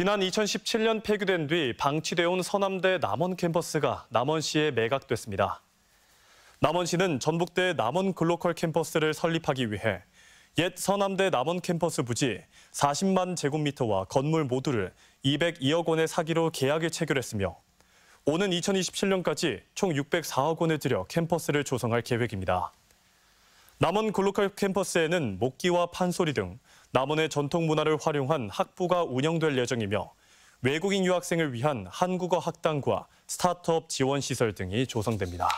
지난 2017년 폐교된 뒤 방치되어 온 서남대 남원 캠퍼스가 남원시에 매각됐습니다. 남원시는 전북대 남원 글로컬 캠퍼스를 설립하기 위해 옛 서남대 남원 캠퍼스 부지 40만 제곱미터와 건물 모두를 202억 원의 사기로 계약을 체결했으며 오는 2027년까지 총 604억 원을 들여 캠퍼스를 조성할 계획입니다. 남원 글로컬 캠퍼스에는 목기와 판소리 등 남원의 전통 문화를 활용한 학부가 운영될 예정이며 외국인 유학생을 위한 한국어 학당과 스타트업 지원 시설 등이 조성됩니다.